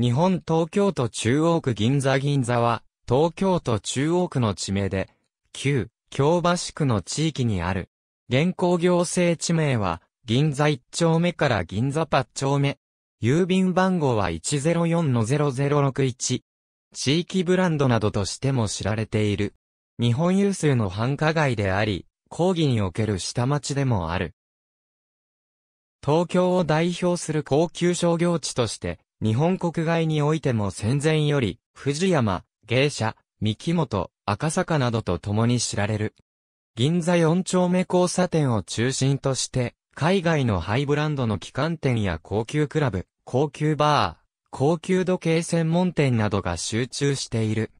日本東京都中央区銀座銀座は、東京都中央区の地名で、旧、京橋区の地域にある。現行行政地名は、銀座1丁目から銀座8丁目。郵便番号は104-0061。地域ブランドなどとしても知られている。日本有数の繁華街であり、抗議における下町でもある。東京を代表する高級商業地として、日本国外においても戦前より、藤山、芸者、三木本、赤坂などと共に知られる。銀座四丁目交差点を中心として、海外のハイブランドの機関店や高級クラブ、高級バー、高級時計専門店などが集中している。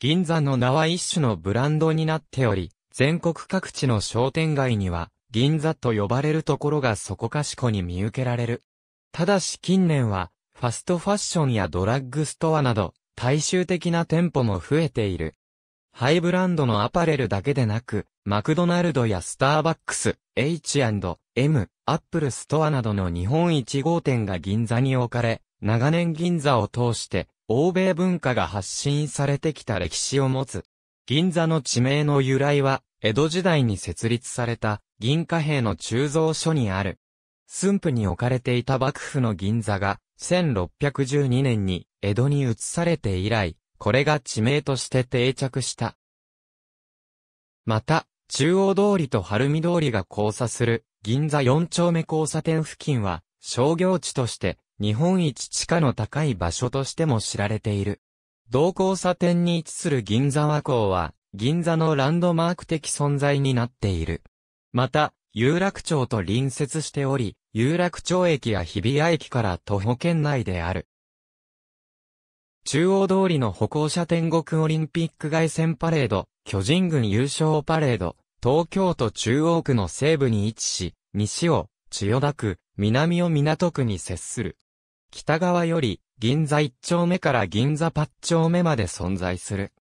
銀座の名は一種のブランドになっており、全国各地の商店街には、銀座と呼ばれるところがそこかしこに見受けられる。ただし近年は、ファストファッションやドラッグストアなど、大衆的な店舗も増えている。ハイブランドのアパレルだけでなく、マクドナルドやスターバックス、H&M、アップルストアなどの日本1号店が銀座に置かれ、長年銀座を通して、欧米文化が発信されてきた歴史を持つ。銀座の地名の由来は、江戸時代に設立された銀貨幣の鋳造所にある。駿府に置かれていた幕府の銀座が、1612年に江戸に移されて以来、これが地名として定着した。また、中央通りと晴海通りが交差する銀座四丁目交差点付近は商業地として日本一地価の高い場所としても知られている。同交差点に位置する銀座和光は銀座のランドマーク的存在になっている。また、有楽町と隣接しており、有楽町駅や日比谷駅から徒歩圏内である。中央通りの歩行者天国オリンピック外線パレード、巨人軍優勝パレード、東京都中央区の西部に位置し、西を千代田区、南を港区に接する。北側より銀座一丁目から銀座八丁目まで存在する。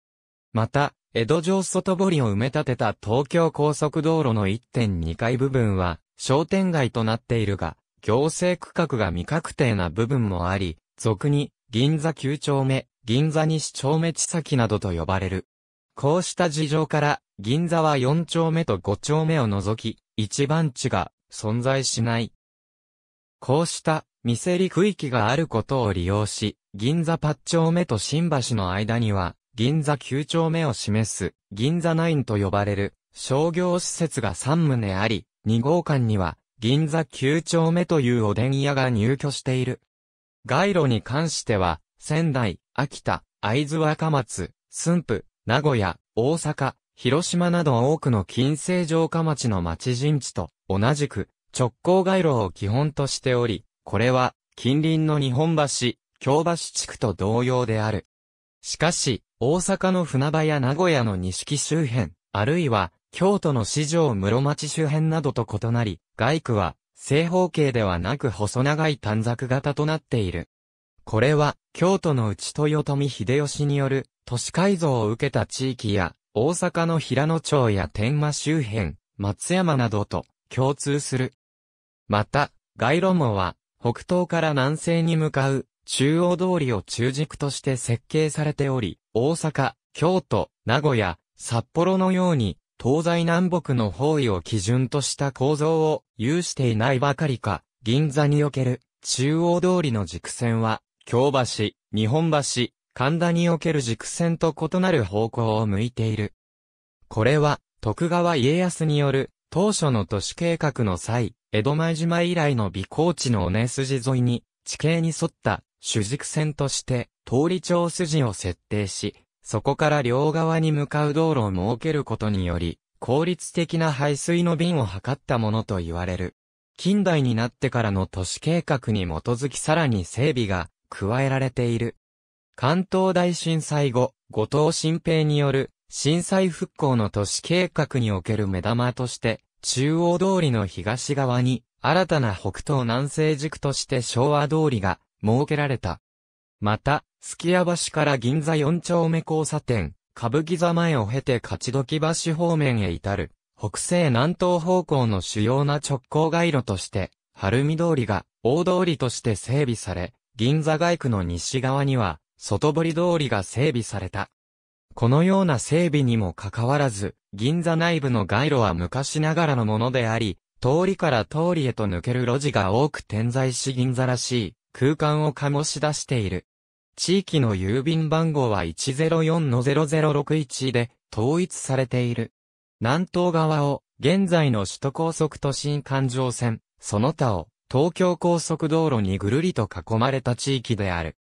また、江戸城外堀を埋め立てた東京高速道路の1.2階部分は商店街となっているが、行政区画が未確定な部分もあり、俗に銀座9丁目、銀座西丁目地先などと呼ばれる。こうした事情から、銀座は4丁目と5丁目を除き、一番地が存在しない。こうした見せり区域があることを利用し、銀座8丁目と新橋の間には、銀座9丁目を示す、銀座9と呼ばれる、商業施設が3棟あり、2号館には、銀座9丁目というおでん屋が入居している。街路に関しては、仙台、秋田、会津若松、駿府、名古屋、大阪、広島など多くの近世城下町の町陣地と同じく直行街路を基本としており、これは近隣の日本橋、京橋地区と同様である。しかし、大阪の船場や名古屋の錦周辺、あるいは、京都の四条室町周辺などと異なり、外区は、正方形ではなく細長い短冊型となっている。これは、京都の内豊臣秀吉による、都市改造を受けた地域や、大阪の平野町や天満周辺、松山などと共通する。また、街路網は、北東から南西に向かう中央通りを中軸として設計されており、大阪、京都、名古屋、札幌のように、東西南北の方位を基準とした構造を有していないばかりか、銀座における中央通りの軸線は、京橋、日本橋、神田における軸線と異なる方向を向いている。これは、徳川家康による当初の都市計画の際、江戸前島以来の美高地の尾根筋沿いに、地形に沿った主軸線として通り調筋を設定し、そこから両側に向かう道路を設けることにより、効率的な排水の便を図ったものと言われる。近代になってからの都市計画に基づきさらに整備が加えられている。関東大震災後、後藤新平による震災復興の都市計画における目玉として、中央通りの東側に新たな北東南西軸として昭和通りが設けられた。また、月屋橋から銀座4丁目交差点、歌舞伎座前を経て勝どき橋方面へ至る、北西南東方向の主要な直行街路として、晴海通りが大通りとして整備され、銀座街区の西側には、外堀通りが整備された。このような整備にもかかわらず、銀座内部の街路は昔ながらのものであり、通りから通りへと抜ける路地が多く点在し銀座らしい空間を醸し出している。地域の郵便番号は104-0061で統一されている。南東側を現在の首都高速都心環状線、その他を東京高速道路にぐるりと囲まれた地域である。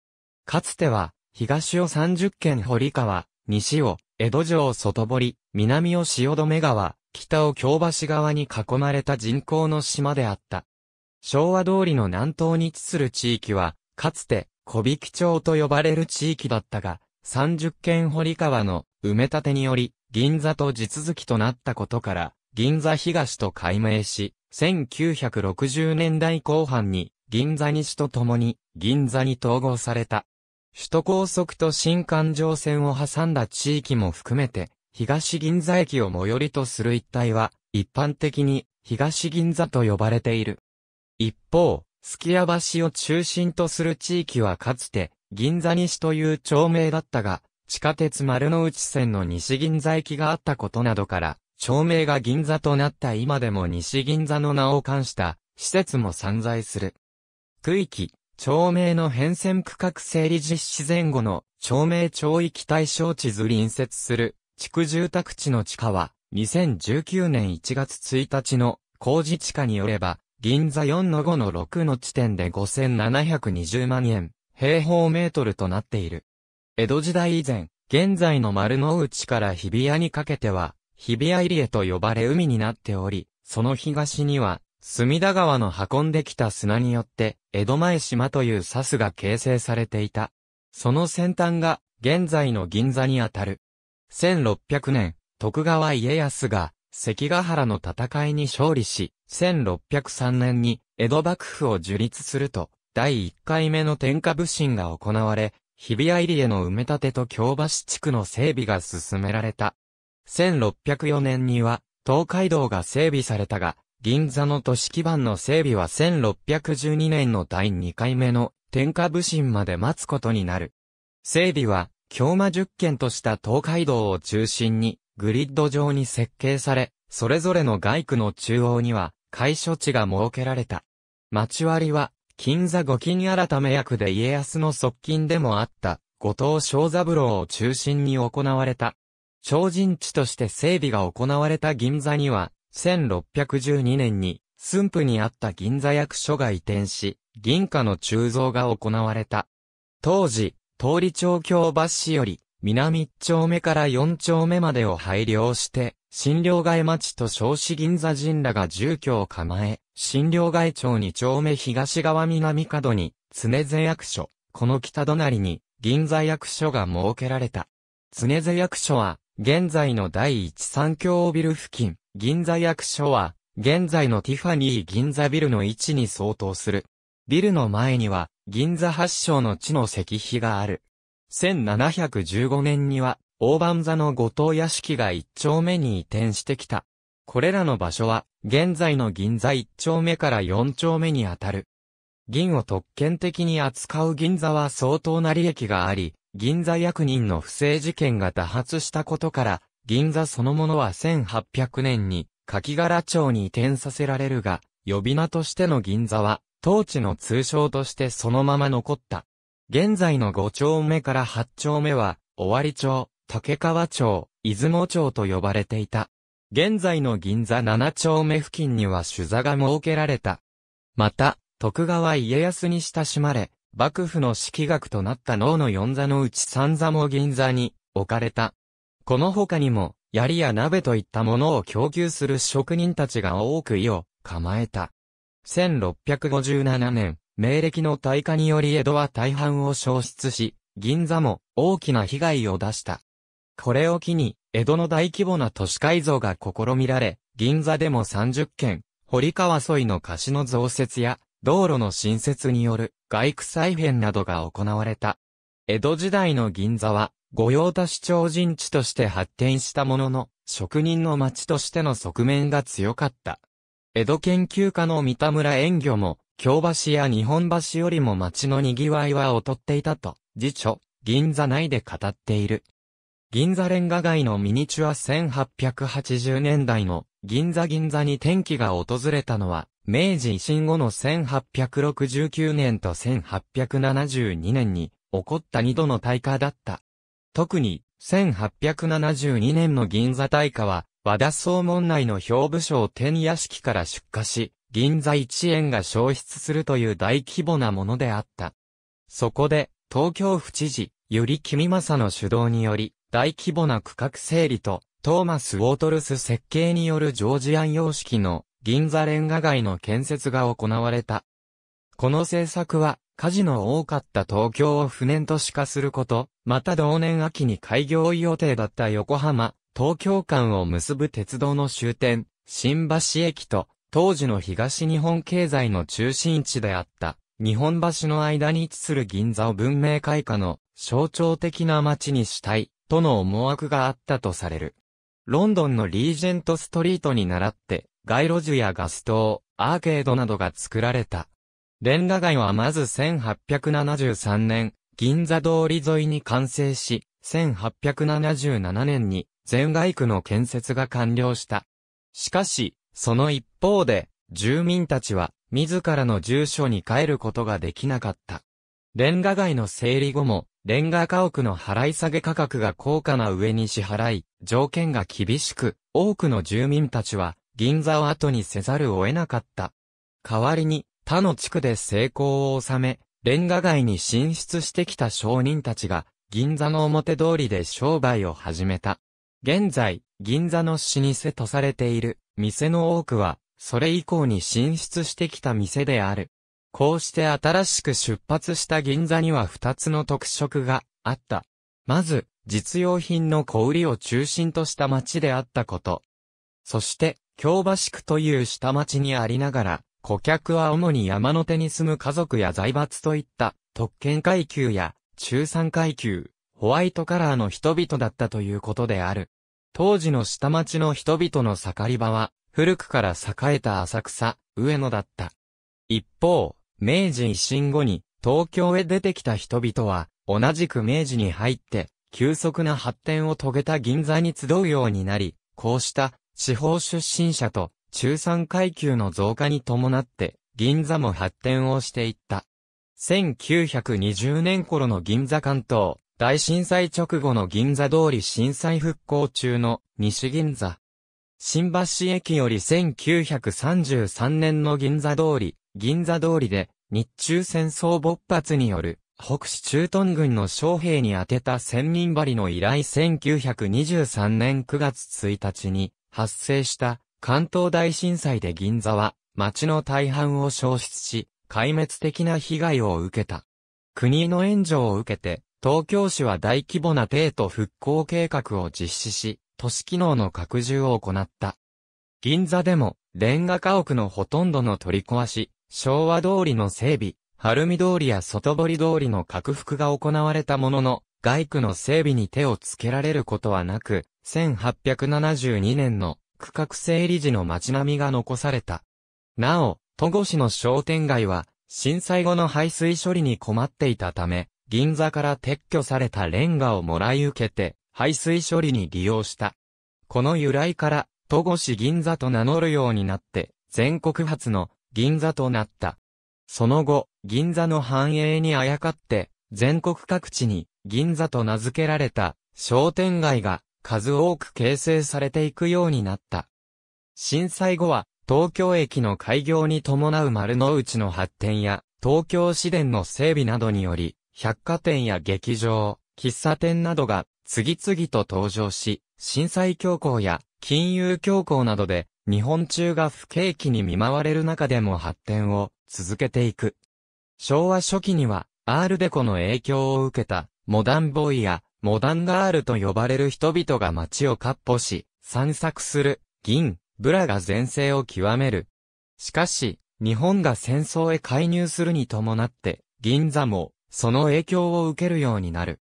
かつては東を30県堀川、西を江戸城外堀、南を汐留川、北を京橋側に囲まれた人口の島であった。昭和通りの南東に位置する地域は、かつて、小引町と呼ばれる地域だったが、30軒堀川の埋め立てにより、銀座と地続きとなったことから、銀座東と改名し、1960年代後半に、銀座西とともに、銀座に統合された。首都高速と新環状線を挟んだ地域も含めて、東銀座駅を最寄りとする一帯は、一般的に、東銀座と呼ばれている。一方、月屋橋を中心とする地域はかつて、銀座西という町名だったが、地下鉄丸の内線の西銀座駅があったことなどから、町名が銀座となった今でも西銀座の名を冠した施設も散在する。区域、町名の変遷区画整理実施前後の町名町域対象地図隣接する地区住宅地の地下は2019年1月1日の工事地下によれば銀座4の5の6の地点で5720万円、平方メートルとなっている。江戸時代以前、現在の丸の内から日比谷にかけては、日比谷入江と呼ばれ海になっており、その東には、隅田川の運んできた砂によって、江戸前島というサスが形成されていた。その先端が、現在の銀座にあたる。1600年、徳川家康が、関ヶ原の戦いに勝利し、1603年に江戸幕府を樹立すると、第1回目の天下武神が行われ、日比谷入江の埋め立てと京橋地区の整備が進められた。1604年には、東海道が整備されたが、銀座の都市基盤の整備は1612年の第2回目の天下武神まで待つことになる。整備は、京馬十県とした東海道を中心に、グリッド上に設計され、それぞれの外区の中央には、会所地が設けられた。町割は、金座御金改め役で家康の側近でもあった、後藤正三郎を中心に行われた。超人地として整備が行われた銀座には、1612年に、駿府にあった銀座役所が移転し、銀貨の鋳造が行われた。当時、通り町京橋より、南1丁目から4丁目までを配慮して、新両街町と少子銀座人らが住居を構え、新両街町2丁目東側南角に、常瀬役所、この北隣に、銀座役所が設けられた。常瀬役所は、現在の第一三共ビル付近、銀座役所は、現在のティファニー銀座ビルの位置に相当する。ビルの前には、銀座発祥の地の石碑がある。1715年には、大番座の後藤屋敷が一丁目に移転してきた。これらの場所は、現在の銀座一丁目から四丁目にあたる。銀を特権的に扱う銀座は相当な利益があり、銀座役人の不正事件が多発したことから、銀座そのものは1800年に、柿柄町に移転させられるが、呼び名としての銀座は、当地の通称としてそのまま残った。現在の5丁目から8丁目は、尾張町、竹川町、出雲町と呼ばれていた。現在の銀座7丁目付近には酒座が設けられた。また、徳川家康に親しまれ、幕府の式学となった能の四座のうち三座も銀座に置かれた。この他にも、槍や鍋といったものを供給する職人たちが多く意を構えた。1657年、明暦の大火により江戸は大半を消失し、銀座も大きな被害を出した。これを機に、江戸の大規模な都市改造が試みられ、銀座でも30件、堀川沿いの貸しの増設や、道路の新設による外区再編などが行われた。江戸時代の銀座は、御用達超人地として発展したものの、職人の町としての側面が強かった。江戸研究家の三田村縁魚も、京橋や日本橋よりも街の賑わいは劣っていたと、辞書、銀座内で語っている。銀座レンガ街のミニチュア1880年代の銀座銀座に転機が訪れたのは、明治維新後の1869年と1872年に起こった二度の大火だった。特に、1872年の銀座大火は、和田総門内の兵部省天屋敷から出火し、銀座一円が消失するという大規模なものであった。そこで、東京府知事、より君正の主導により、大規模な区画整理と、トーマス・ウォートルス設計によるジョージアン様式の銀座レンガ街の建設が行われた。この政策は、火事の多かった東京を不燃都市化すること、また同年秋に開業予定だった横浜、東京間を結ぶ鉄道の終点、新橋駅と当時の東日本経済の中心地であった、日本橋の間に位置する銀座を文明開化の象徴的な街にしたい、との思惑があったとされる。ロンドンのリージェントストリートに倣って、街路樹やガス灯、アーケードなどが作られた。レンガ街はまず1873年、銀座通り沿いに完成し、1877年に全街区の建設が完了した。しかし、その一方で、住民たちは、自らの住所に帰ることができなかった。レンガ街の整理後も、レンガ家屋の払い下げ価格が高価な上に支払い、条件が厳しく、多くの住民たちは、銀座を後にせざるを得なかった。代わりに、他の地区で成功を収め、レンガ街に進出してきた商人たちが、銀座の表通りで商売を始めた。現在、銀座の老舗とされている、店の多くは、それ以降に進出してきた店である。こうして新しく出発した銀座には二つの特色があった。まず、実用品の小売りを中心とした街であったこと。そして、京橋区という下町にありながら、顧客は主に山の手に住む家族や財閥といった特権階級や中産階級、ホワイトカラーの人々だったということである。当時の下町の人々の盛り場は、古くから栄えた浅草、上野だった。一方、明治維新後に東京へ出てきた人々は、同じく明治に入って、急速な発展を遂げた銀座に集うようになり、こうした地方出身者と中産階級の増加に伴って、銀座も発展をしていった。1920年頃の銀座関東、大震災直後の銀座通り震災復興中の西銀座。新橋駅より1933年の銀座通り、銀座通りで日中戦争勃発による北市駐屯軍の将兵に宛てた千人針の依頼1923年9月1日に発生した関東大震災で銀座は町の大半を消失し、壊滅的な被害を受けた。国の援助を受けて、東京市は大規模な帝都復興計画を実施し、都市機能の拡充を行った。銀座でも、レンガ家屋のほとんどの取り壊し、昭和通りの整備、晴海通りや外堀通りの拡幅が行われたものの、外区の整備に手をつけられることはなく、1872年の区画整理時の街並みが残された。なお、戸越の商店街は、震災後の排水処理に困っていたため、銀座から撤去されたレンガをもらい受けて、排水処理に利用した。この由来から、戸越銀座と名乗るようになって、全国初の銀座となった。その後、銀座の繁栄にあやかって、全国各地に銀座と名付けられた商店街が数多く形成されていくようになった。震災後は東京駅の開業に伴う丸の内の発展や東京市電の整備などにより百貨店や劇場、喫茶店などが次々と登場し、震災恐慌や金融恐慌などで日本中が不景気に見舞われる中でも発展を続けていく。昭和初期にはアールデコの影響を受けたモダンボーイやモダンガールと呼ばれる人々が街を割歩し、散策する、銀、ブラが全盛を極める。しかし、日本が戦争へ介入するに伴って、銀座もその影響を受けるようになる。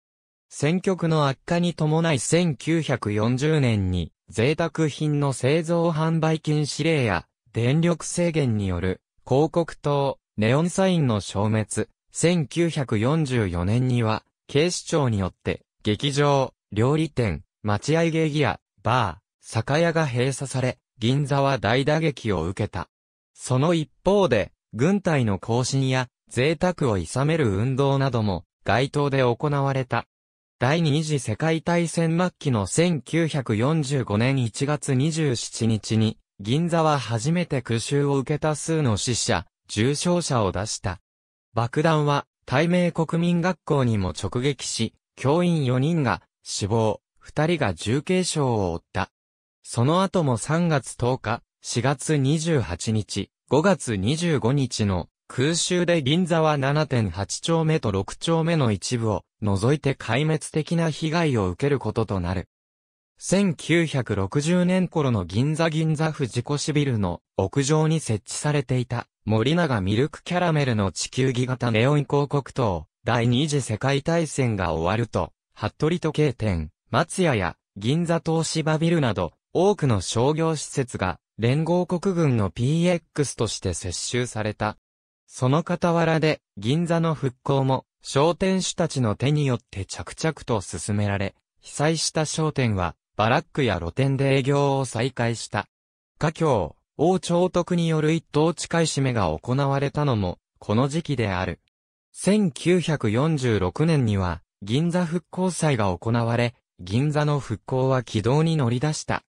選挙区の悪化に伴い1940年に贅沢品の製造販売禁止令や電力制限による広告塔、ネオンサインの消滅、1944年には警視庁によって劇場、料理店、待合芸ギア、バー、酒屋が閉鎖され、銀座は大打撃を受けた。その一方で、軍隊の更新や贅沢をいさめる運動なども、街頭で行われた。第二次世界大戦末期の1945年1月27日に、銀座は初めて空襲を受けた数の死者、重傷者を出した。爆弾は、対明国民学校にも直撃し、教員4人が死亡、2人が重軽傷を負った。その後も3月10日、4月28日、5月25日の空襲で銀座は7.8丁目と6丁目の一部を除いて壊滅的な被害を受けることとなる。1960年頃の銀座銀座富士越ビルの屋上に設置されていた森永ミルクキャラメルの地球儀型ネオン広告塔第二次世界大戦が終わると、服部時計店、松屋や銀座東芝ビルなど、多くの商業施設が連合国軍の PX として接収された。その傍らで、銀座の復興も、商店主たちの手によって着々と進められ、被災した商店は、バラックや露店で営業を再開した。華僑、王朝徳による一等近い締めが行われたのも、この時期である。1946年には、銀座復興祭が行われ、銀座の復興は軌道に乗り出した。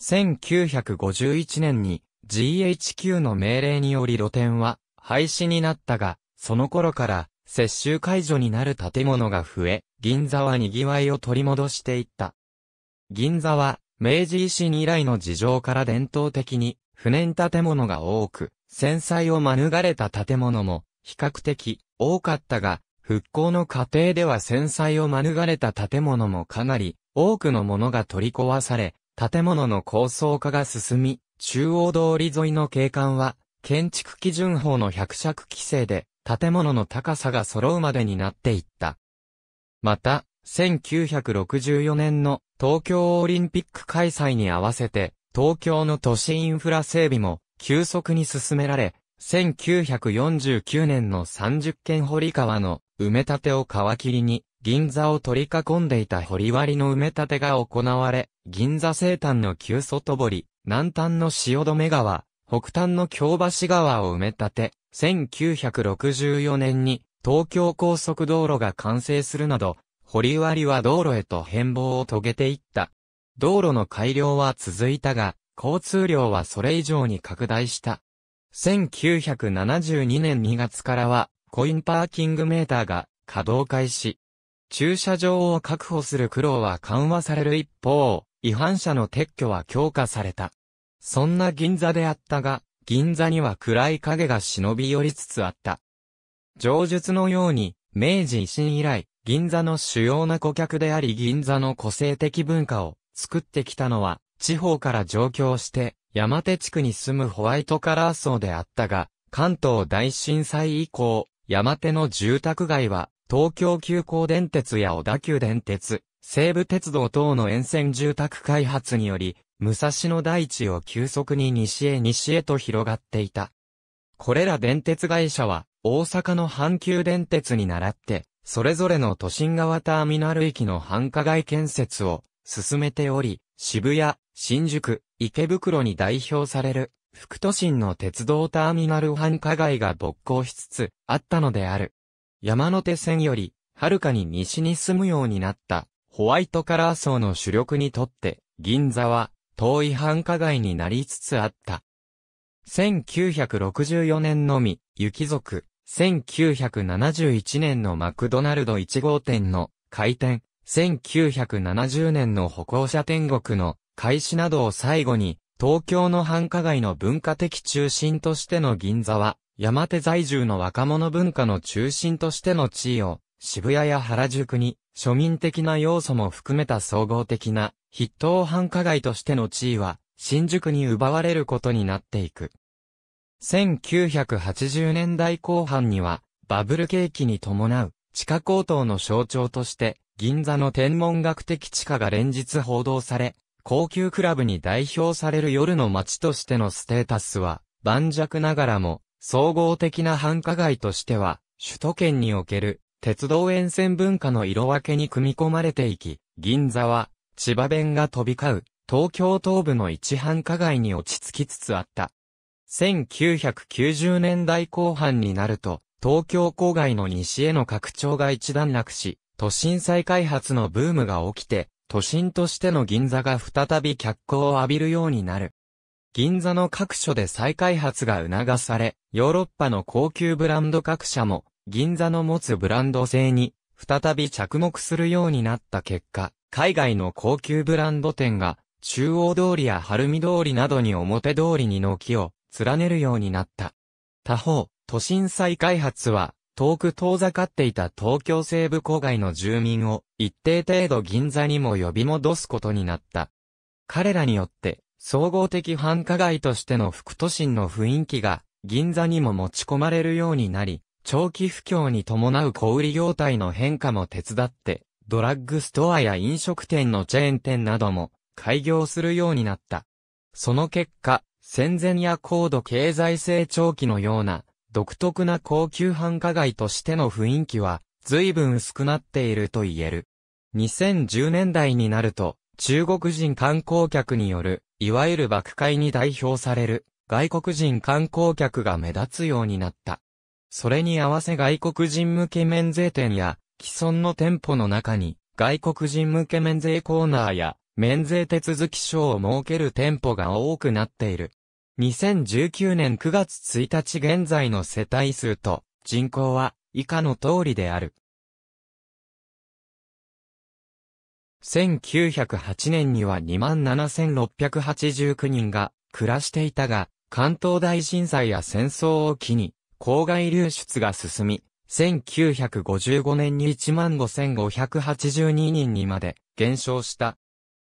1951年に、GHQ の命令により露店は、廃止になったが、その頃から、接収解除になる建物が増え、銀座は賑わいを取り戻していった。銀座は、明治維新以来の事情から伝統的に、不燃建物が多く、戦災を免れた建物も、比較的、多かったが、復興の過程では戦災を免れた建物もかなり、多くのものが取り壊され、建物の高層化が進み、中央通り沿いの景観は、建築基準法の百尺規制で、建物の高さが揃うまでになっていった。また、1964年の東京オリンピック開催に合わせて、東京の都市インフラ整備も急速に進められ、1949年の30軒堀川の埋め立てを皮切りに、銀座を取り囲んでいた堀割の埋め立てが行われ、銀座西端の旧外堀、南端の汐留川、北端の京橋川を埋め立て、1964年に東京高速道路が完成するなど、堀割は道路へと変貌を遂げていった。道路の改良は続いたが、交通量はそれ以上に拡大した。1972年2月からは、コインパーキングメーターが稼働開始。駐車場を確保する苦労は緩和される一方、違反者の撤去は強化された。そんな銀座であったが、銀座には暗い影が忍び寄りつつあった。上述のように、明治維新以来、銀座の主要な顧客であり銀座の個性的文化を作ってきたのは、地方から上京して、山手地区に住むホワイトカラー層であったが、関東大震災以降、山手の住宅街は、東京急行電鉄や小田急電鉄、西武鉄道等の沿線住宅開発により、武蔵野大地を急速に西へ西へと広がっていた。これら電鉄会社は、大阪の阪急電鉄に倣って、それぞれの都心側ターミナル駅の繁華街建設を進めており、渋谷、新宿、池袋に代表される、副都心の鉄道ターミナル繁華街が勃興しつつあったのである。山手線より、はるかに西に住むようになった、ホワイトカラー層の主力にとって、銀座は、遠い繁華街になりつつあった。1964年のみ、雪族、1971年のマクドナルド1号店の開店、1970年の歩行者天国の開始などを最後に、東京の繁華街の文化的中心としての銀座は、山手在住の若者文化の中心としての地位を、渋谷や原宿に、庶民的な要素も含めた総合的な筆頭繁華街としての地位は新宿に奪われることになっていく。1980年代後半にはバブル景気に伴う地下高騰の象徴として銀座の天文学的地下が連日報道され、高級クラブに代表される夜の街としてのステータスは盤石ながらも総合的な繁華街としては首都圏における鉄道沿線文化の色分けに組み込まれていき、銀座は、千葉弁が飛び交う、東京東部の一繁華街に落ち着きつつあった。1990年代後半になると、東京郊外の西への拡張が一段落し、都心再開発のブームが起きて、都心としての銀座が再び脚光を浴びるようになる。銀座の各所で再開発が促され、ヨーロッパの高級ブランド各社も銀座の持つブランド性に、再び着目するようになった結果、海外の高級ブランド店が、中央通りや晴海通りなどに表通りに軒を連ねるようになった。他方、都心再開発は、遠く遠ざかっていた東京西部郊外の住民を一定程度銀座にも呼び戻すことになった。彼らによって、総合的繁華街としての副都心の雰囲気が銀座にも持ち込まれるようになり、長期不況に伴う小売業態の変化も手伝って、ドラッグストアや飲食店のチェーン店なども開業するようになった。その結果、戦前や高度経済成長期のような独特な高級繁華街としての雰囲気は随分薄くなっていると言える。2010年代になると中国人観光客によるいわゆる爆買いに代表される外国人観光客が目立つようになった。それに合わせ外国人向け免税店や、既存の店舗の中に、外国人向け免税コーナーや、免税手続き書を設ける店舗が多くなっている。2019年9月1日現在の世帯数と人口は以下の通りである。1908年には27,689人が暮らしていたが、関東大震災や戦争を機に公害流出が進み、1955年に15,582人にまで減少した。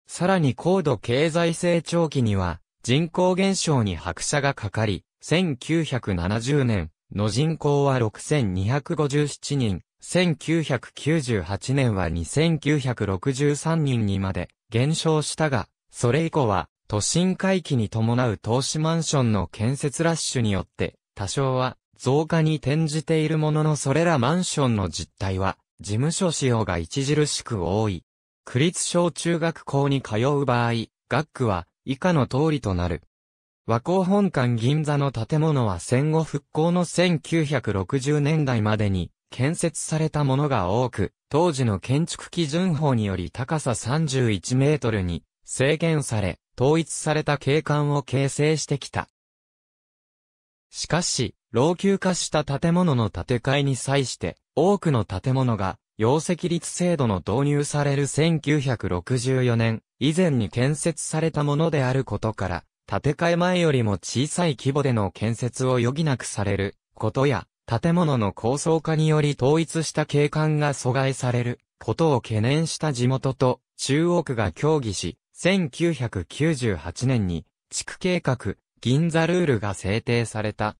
さらに高度経済成長期には人口減少に拍車がかかり、1970年の人口は6,257人、1998年は2,963人にまで減少したが、それ以降は都心回帰に伴う投資マンションの建設ラッシュによって多少は増加に転じているもののそれらマンションの実態は、事務所使用が著しく多い。区立小中学校に通う場合、学区は以下の通りとなる。和光本館銀座の建物は戦後復興の1960年代までに建設されたものが多く、当時の建築基準法により高さ31メートルに制限され、統一された景観を形成してきた。しかし、老朽化した建物の建て替えに際して、多くの建物が、容積率制度の導入される1964年以前に建設されたものであることから、建て替え前よりも小さい規模での建設を余儀なくされることや、建物の高層化により統一した景観が阻害されることを懸念した地元と中央区が協議し、1998年に地区計画、銀座ルールが制定された。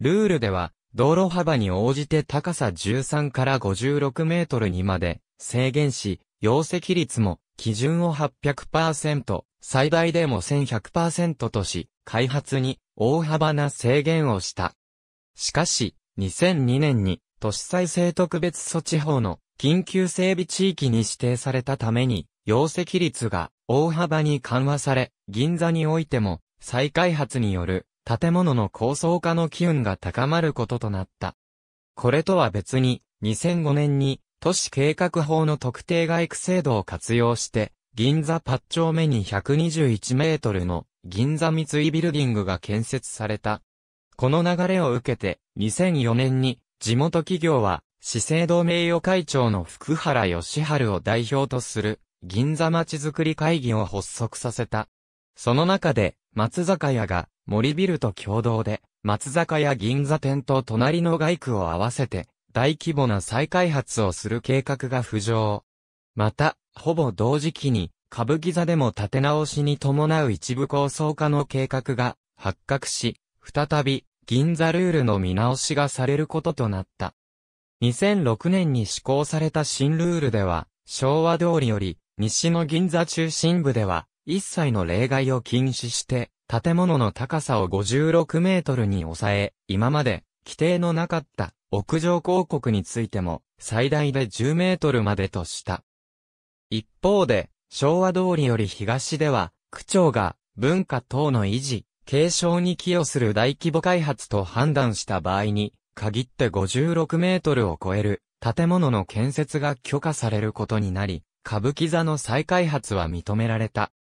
ルールでは、道路幅に応じて高さ13から56メートルにまで制限し、容積率も基準を800%、最大でも1100%とし、開発に大幅な制限をした。しかし、2002年に都市再生特別措置法の緊急整備地域に指定されたために、容積率が大幅に緩和され、銀座においても再開発による建物の高層化の機運が高まることとなった。これとは別に、2005年に都市計画法の特定外区制度を活用して、銀座八丁目に121メートルの銀座三井ビルディングが建設された。この流れを受けて、2004年に地元企業は、資生堂名誉会長の福原義春を代表とする銀座まちづくり会議を発足させた。その中で、松坂屋が森ビルと共同で、松坂や銀座店と隣の外区を合わせて、大規模な再開発をする計画が浮上。また、ほぼ同時期に、歌舞伎座でも建て直しに伴う一部構想化の計画が発覚し、再び銀座ルールの見直しがされることとなった。2006年に施行された新ルールでは、昭和通りより西の銀座中心部では一切の例外を禁止して、建物の高さを56メートルに抑え、今まで規定のなかった屋上広告についても最大で10メートルまでとした。一方で、昭和通りより東では、区長が文化等の維持、継承に寄与する大規模開発と判断した場合に、限って56メートルを超える建物の建設が許可されることになり、歌舞伎座の再開発は認められた。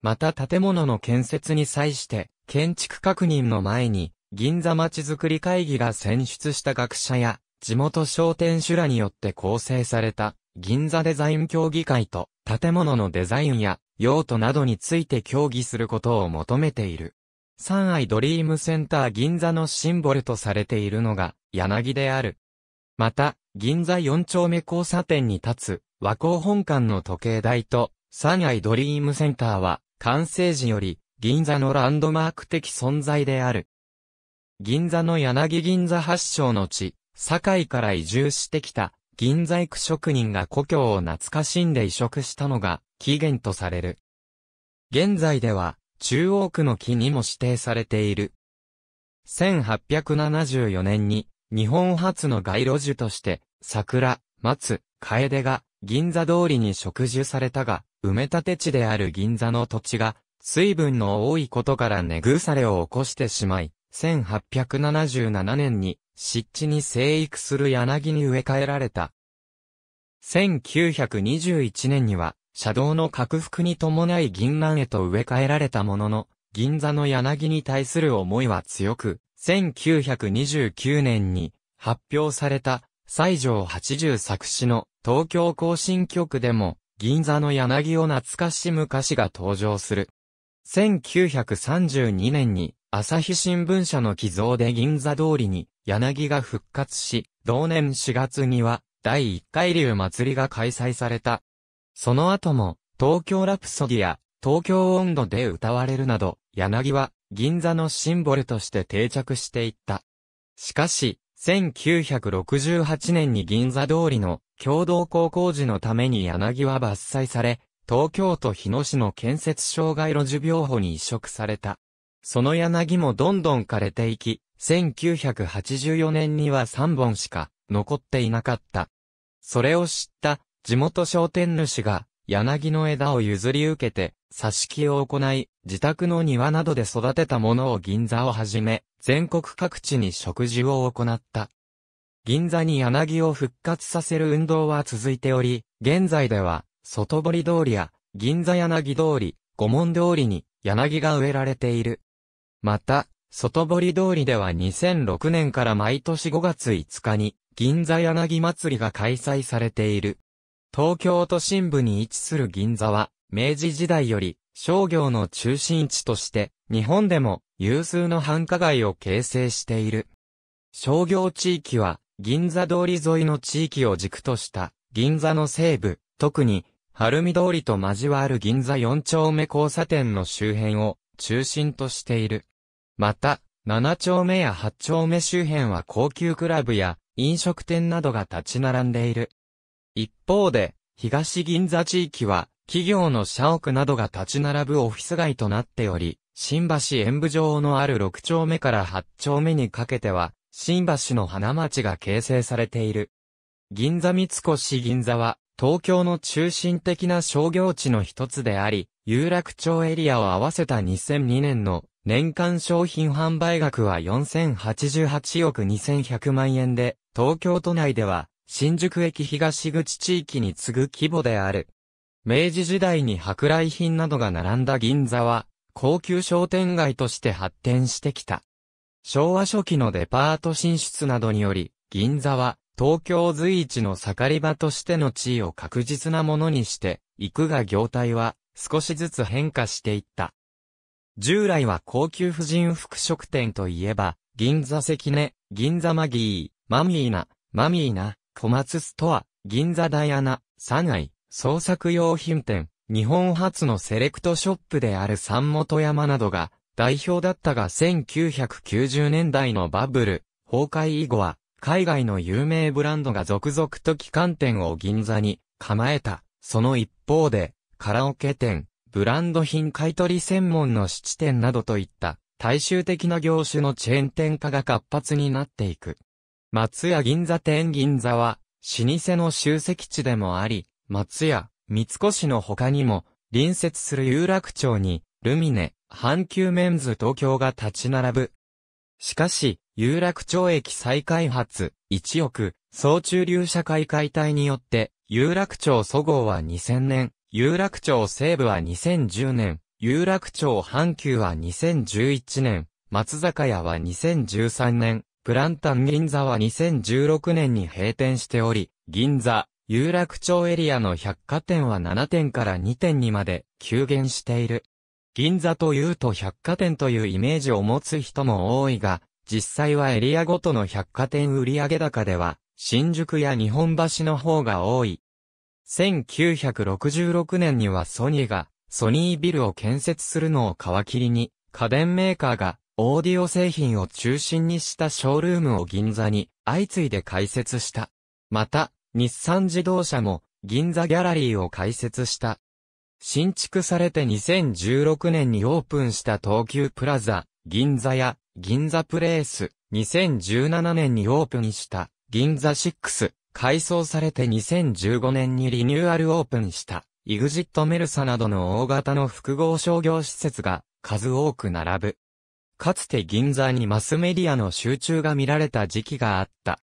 また建物の建設に際して、建築確認の前に、銀座まちづくり会議が選出した学者や、地元商店主らによって構成された、銀座デザイン協議会と、建物のデザインや、用途などについて協議することを求めている。三愛ドリームセンター銀座のシンボルとされているのが、柳である。また、銀座4丁目交差点に立つ、和光本館の時計台と、三愛ドリームセンターは、完成時より、銀座のランドマーク的存在である。銀座の柳銀座発祥の地、堺から移住してきた、銀座区職人が故郷を懐かしんで移植したのが起源とされる。現在では中央区の木にも指定されている。1874年に日本初の街路樹として桜、松、楓が銀座通りに植樹されたが、埋め立て地である銀座の土地が、水分の多いことから根腐れを起こしてしまい、1877年に湿地に生育する柳に植え替えられた。1921年には、車道の拡幅に伴い銀蘭へと植え替えられたものの、銀座の柳に対する思いは強く、1929年に発表された西条80作詞の東京行進曲でも銀座の柳を懐かしむ歌詞が登場する。1932年に、朝日新聞社の寄贈で銀座通りに、柳が復活し、同年4月には、第1回流祭りが開催された。その後も、東京ラプソディや、東京温度で歌われるなど、柳は、銀座のシンボルとして定着していった。しかし、1968年に銀座通りの共同高校時のために柳は伐採され、東京都日野市の建設障害路樹病法に移植された。その柳もどんどん枯れていき、1984年には3本しか残っていなかった。それを知った地元商店主が柳の枝を譲り受けて挿し木を行い、自宅の庭などで育てたものを銀座をはじめ、全国各地に食事を行った。銀座に柳を復活させる運動は続いており、現在では、外堀通りや、銀座柳通り、五門通りに、柳が植えられている。また、外堀通りでは2006年から毎年5月5日に、銀座柳祭りが開催されている。東京都心部に位置する銀座は、明治時代より商業の中心地として日本でも有数の繁華街を形成している。商業地域は銀座通り沿いの地域を軸とした銀座の西部、特に晴海通りと交わる銀座4丁目交差点の周辺を中心としている。また、7丁目や8丁目周辺は高級クラブや飲食店などが立ち並んでいる。一方で、東銀座地域は企業の社屋などが立ち並ぶオフィス街となっており、新橋演舞場のある6丁目から8丁目にかけては、新橋の花街が形成されている。銀座三越銀座は、東京の中心的な商業地の一つであり、有楽町エリアを合わせた2002年の年間商品販売額は4088億2100万円で、東京都内では新宿駅東口地域に次ぐ規模である。明治時代に舶来品などが並んだ銀座は、高級商店街として発展してきた。昭和初期のデパート進出などにより、銀座は東京随一の盛り場としての地位を確実なものにして、くが業態は少しずつ変化していった。従来は高級婦人服飾店といえば、銀座関根、銀座マギー、マミーナ、マミーナ、小松ストア、銀座ダイアナ、サナイ、創作用品店、日本初のセレクトショップである三本山などが代表だったが1990年代のバブル崩壊以後は海外の有名ブランドが続々と機関店を銀座に構えた。その一方でカラオケ店、ブランド品買取専門の質店などといった大衆的な業種のチェーン店化が活発になっていく。松屋銀座店銀座は老舗の集積地でもあり、松屋、三越の他にも、隣接する有楽町に、ルミネ、阪急メンズ東京が立ち並ぶ。しかし、有楽町駅再開発、1億、総中流社会解体によって、有楽町祖号は2000年、有楽町西部は2010年、有楽町阪急は2011年、松坂屋は2013年、プランタン銀座は2016年に閉店しており、銀座、有楽町エリアの百貨店は7店から2店にまで急減している。銀座というと百貨店というイメージを持つ人も多いが、実際はエリアごとの百貨店売上高では、新宿や日本橋の方が多い。1966年にはソニーが、ソニービルを建設するのを皮切りに、家電メーカーが、オーディオ製品を中心にしたショールームを銀座に、相次いで開設した。また、日産自動車も銀座ギャラリーを開設した。新築されて2016年にオープンした東急プラザ、銀座や銀座プレース、2017年にオープンした銀座6、改装されて2015年にリニューアルオープンした、イグジットメルサなどの大型の複合商業施設が数多く並ぶ。かつて銀座にマスメディアの集中が見られた時期があった。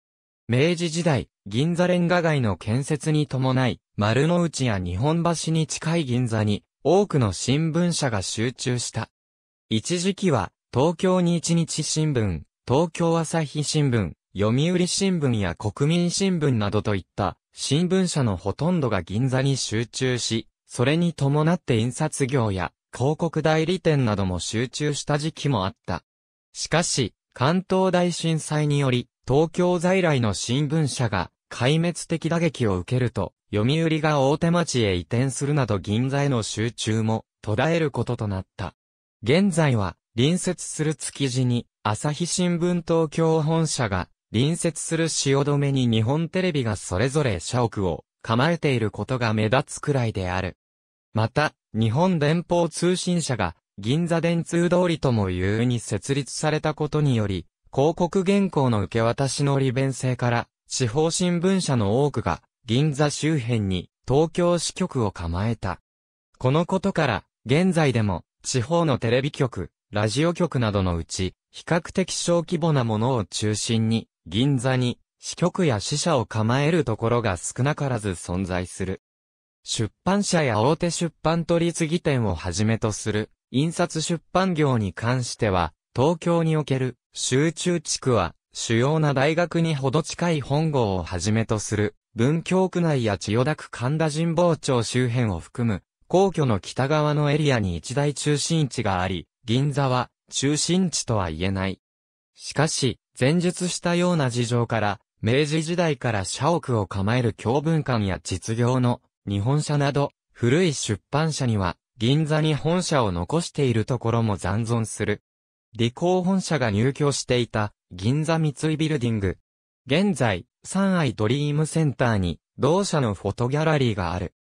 明治時代、銀座レンガ街の建設に伴い、丸の内や日本橋に近い銀座に、多くの新聞社が集中した。一時期は、東京日日新聞、東京朝日新聞、読売新聞や国民新聞などといった新聞社のほとんどが銀座に集中し、それに伴って印刷業や広告代理店なども集中した時期もあった。しかし、関東大震災により東京在来の新聞社が壊滅的打撃を受けると、読売が大手町へ移転するなど銀座への集中も途絶えることとなった。現在は、隣接する築地に、朝日新聞東京本社が、隣接する汐留に日本テレビがそれぞれ社屋を構えていることが目立つくらいである。また、日本電報通信社が、銀座電通通りとも言うに設立されたことにより、広告原稿の受け渡しの利便性から、地方新聞社の多くが、銀座周辺に、東京支局を構えた。このことから、現在でも、地方のテレビ局、ラジオ局などのうち、比較的小規模なものを中心に、銀座に、支局や支社を構えるところが少なからず存在する。出版社や大手出版取次店をはじめとする、印刷出版業に関しては、東京における集中地区は主要な大学にほど近い本郷をはじめとする文京区内や千代田区神田神保町周辺を含む皇居の北側のエリアに一大中心地があり、銀座は中心地とは言えない。しかし、前述したような事情から、明治時代から社屋を構える教文館や実業の日本社など、古い出版社には、銀座に本社を残しているところも残存する。理工本社が入居していた銀座三井ビルディング。現在、三愛ドリームセンターに同社のフォトギャラリーがある。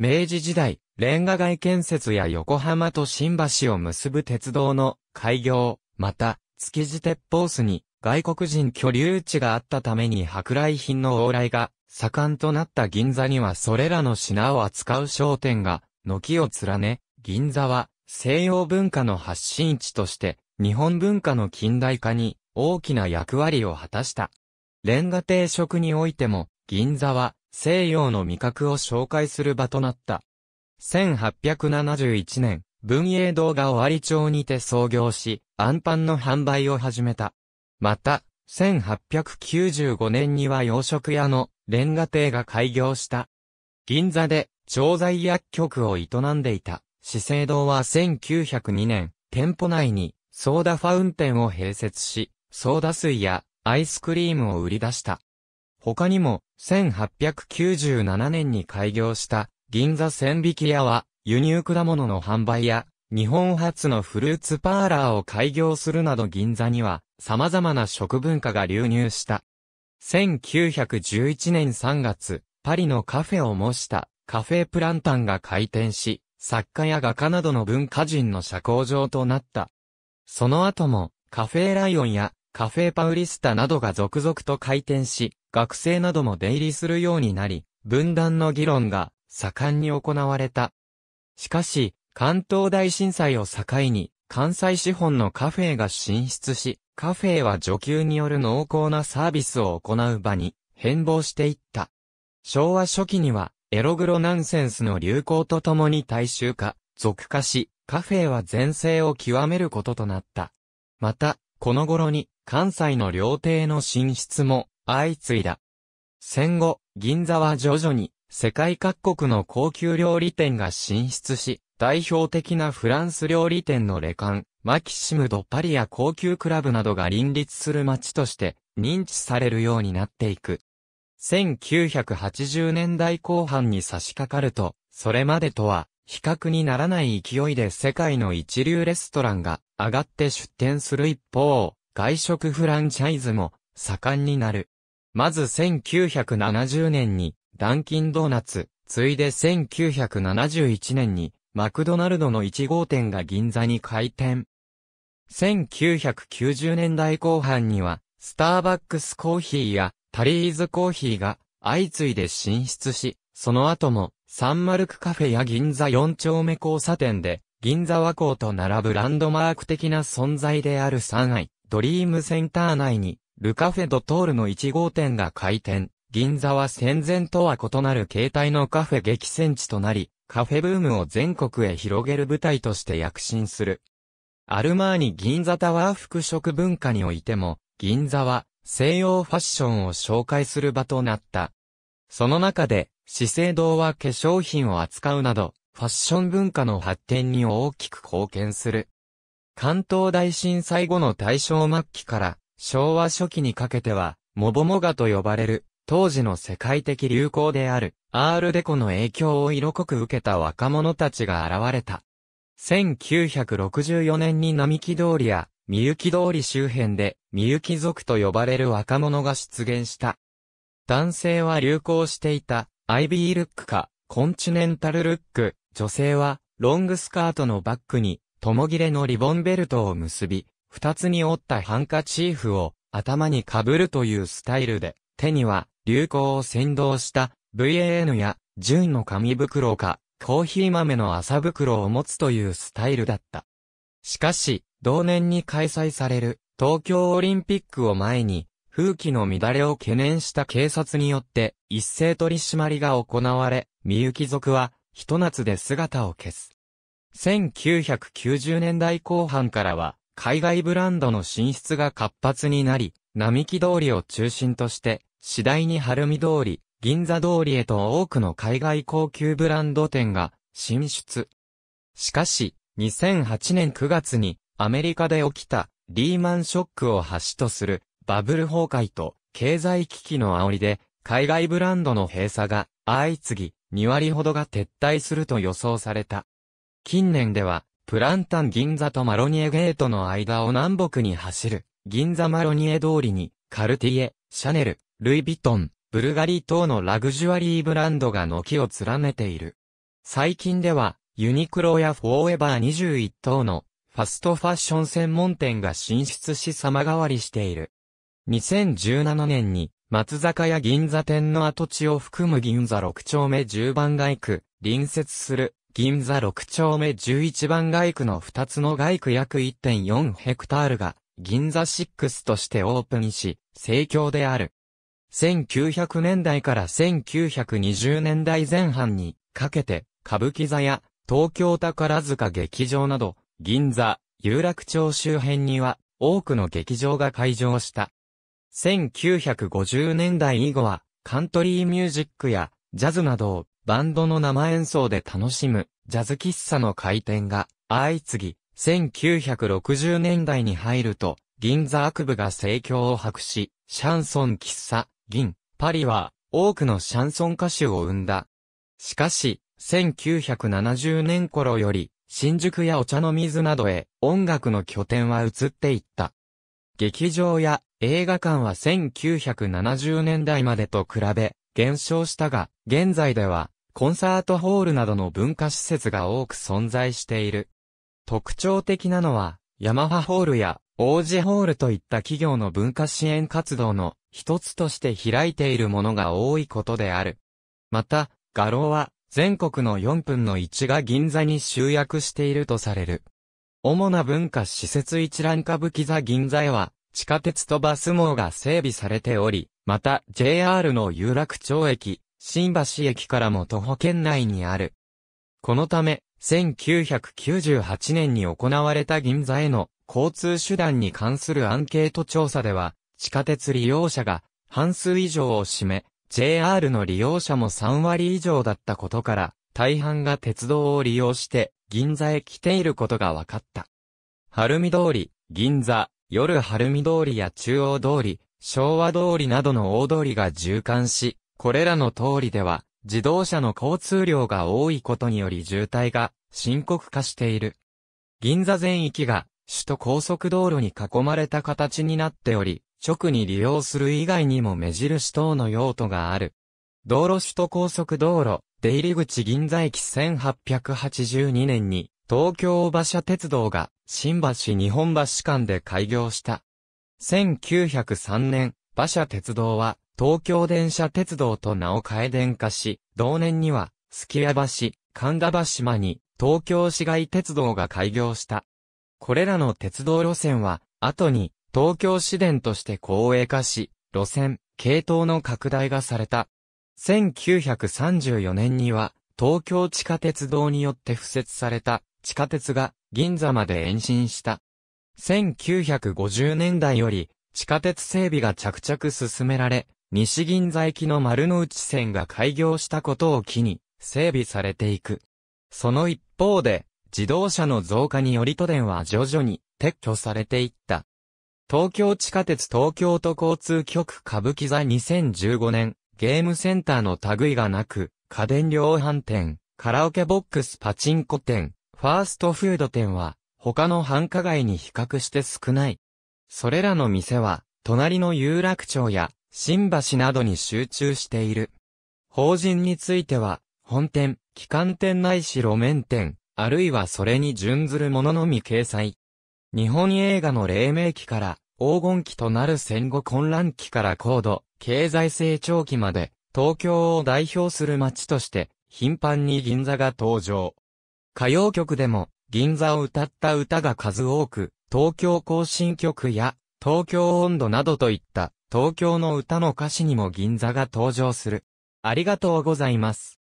明治時代、レンガ街建設や横浜と新橋を結ぶ鉄道の開業、また、築地鉄砲巣に外国人居留地があったために舶来品の往来が盛んとなった銀座にはそれらの品を扱う商店が軒を連ね、銀座は西洋文化の発信地として日本文化の近代化に大きな役割を果たした。レンガ定食においても、銀座は西洋の味覚を紹介する場となった。1871年、文英堂が尾張町にて創業し、あんパンの販売を始めた。また、1895年には洋食屋のレンガ亭が開業した。銀座で調剤薬局を営んでいた資生堂は1902年、店舗内にソーダファウンテンを併設し、ソーダ水やアイスクリームを売り出した。他にも、1897年に開業した銀座千匹屋は、輸入果物の販売や、日本初のフルーツパーラーを開業するなど銀座には、様々な食文化が流入した。1911年3月、パリのカフェを模したカフェプランタンが開店し、作家や画家などの文化人の社交場となった。その後も、カフェライオンやカフェパウリスタなどが続々と開店し、学生なども出入りするようになり、分断の議論が盛んに行われた。しかし、関東大震災を境に、関西資本のカフェが進出し、カフェは女給による濃厚なサービスを行う場に変貌していった。昭和初期には、エログロナンセンスの流行とともに大衆化、俗化し、カフェは全盛を極めることとなった。また、この頃に関西の料亭の進出も相次いだ。戦後、銀座は徐々に世界各国の高級料理店が進出し、代表的なフランス料理店のレカン、マキシム・ド・パリや高級クラブなどが林立する街として認知されるようになっていく。1980年代後半に差し掛かると、それまでとは比較にならない勢いで世界の一流レストランが上がって出店する一方、外食フランチャイズも盛んになる。まず1970年にダンキンドーナツ、ついで1971年にマクドナルドの1号店が銀座に開店。1990年代後半には、スターバックスコーヒーやタリーズコーヒーが相次いで進出し、その後もサンマルクカフェや銀座4丁目交差点で、銀座和光と並ぶランドマーク的な存在である3愛、ドリームセンター内に、ルカフェドトールの1号店が開店。銀座は戦前とは異なる形態のカフェ激戦地となり、カフェブームを全国へ広げる舞台として躍進する。アルマーニ銀座タワー服飾文化においても、銀座は西洋ファッションを紹介する場となった。その中で、資生堂は化粧品を扱うなど、ファッション文化の発展に大きく貢献する。関東大震災後の大正末期から昭和初期にかけては、モボモガと呼ばれる、当時の世界的流行である、アールデコの影響を色濃く受けた若者たちが現れた。1964年に並木通りや、三雪通り周辺で、三雪族と呼ばれる若者が出現した。男性は流行していた、アイビールックか、コンチネンタルルック、女性は、ロングスカートのバッグに、友切れのリボンベルトを結び、二つに折ったハンカチーフを頭に被るというスタイルで、手には流行を先導した VAN や純の紙袋かコーヒー豆の麻袋を持つというスタイルだった。しかし、同年に開催される東京オリンピックを前に風紀の乱れを懸念した警察によって、一斉取り締まりが行われ、みゆき族は、一夏で姿を消す。1990年代後半からは、海外ブランドの進出が活発になり、並木通りを中心として、次第に晴海通り、銀座通りへと多くの海外高級ブランド店が進出。しかし、2008年9月にアメリカで起きたリーマンショックを発端とするバブル崩壊と経済危機の煽りで、海外ブランドの閉鎖が相次ぎ、2割ほどが撤退すると予想された。近年では、プランタン銀座とマロニエゲートの間を南北に走る、銀座マロニエ通りに、カルティエ、シャネル、ルイ・ヴィトン、ブルガリ等のラグジュアリーブランドが軒を連ねている。最近では、ユニクロやフォーエバー21等のファストファッション専門店が進出し様変わりしている。2017年に、松坂屋銀座店の跡地を含む銀座6丁目10番街区、隣接する銀座6丁目11番街区の2つの街区約1.4ヘクタールが、銀座6としてオープンし、盛況である。1900年代から1920年代前半にかけて、歌舞伎座や東京宝塚劇場など、銀座、有楽町周辺には多くの劇場が開場した。1950年代以後は、カントリーミュージックや、ジャズなどをバンドの生演奏で楽しむ、ジャズ喫茶の開店が相次ぎ、1960年代に入ると、銀座悪部が盛況を博し、シャンソン喫茶、銀、パリは、多くのシャンソン歌手を生んだ。しかし、1970年頃より、新宿やお茶の水などへ音楽の拠点は移っていった。劇場や映画館は1970年代までと比べ減少したが、現在ではコンサートホールなどの文化施設が多く存在している。特徴的なのは、ヤマハホールや王子ホールといった企業の文化支援活動の一つとして開いているものが多いことである。また、画廊は全国の4分の1が銀座に集約しているとされる。主な文化施設一覧歌舞伎座銀座へは、地下鉄とバス網が整備されており、また JR の有楽町駅、新橋駅からも徒歩圏内にある。このため、1998年に行われた銀座への交通手段に関するアンケート調査では、地下鉄利用者が半数以上を占め、JR の利用者も3割以上だったことから、大半が鉄道を利用して銀座へ来ていることが分かった。晴海通り、銀座、夜晴海通りや中央通り、昭和通りなどの大通りが循環し、これらの通りでは、自動車の交通量が多いことにより渋滞が深刻化している。銀座全域が首都高速道路に囲まれた形になっており、直に利用する以外にも目印等の用途がある。道路首都高速道路、出入口銀座駅1882年に、東京馬車鉄道が、新橋日本橋間で開業した。1903年、馬車鉄道は、東京電車鉄道と名を変え電化し、同年には、すきや橋、神田橋間に、東京市街鉄道が開業した。これらの鉄道路線は、後に、東京市電として公営化し、路線、系統の拡大がされた。1934年には、東京地下鉄道によって付設された地下鉄が銀座まで延伸した。1950年代より地下鉄整備が着々進められ、西銀座駅の丸の内線が開業したことを機に整備されていく。その一方で、自動車の増加により都電は徐々に撤去されていった。東京地下鉄東京都交通局歌舞伎座2015年ゲームセンターの類がなく、家電量販店、カラオケボックスパチンコ店、ファーストフード店は、他の繁華街に比較して少ない。それらの店は、隣の有楽町や、新橋などに集中している。法人については、本店、機関店ないし路面店、あるいはそれに準ずるもののみ掲載。日本映画の黎明期から、黄金期となる戦後混乱期から高度、経済成長期まで、東京を代表する街として、頻繁に銀座が登場。歌謡曲でも、銀座を歌った歌が数多く、東京行進曲や、東京温度などといった、東京の歌の歌詞にも銀座が登場する。ありがとうございます。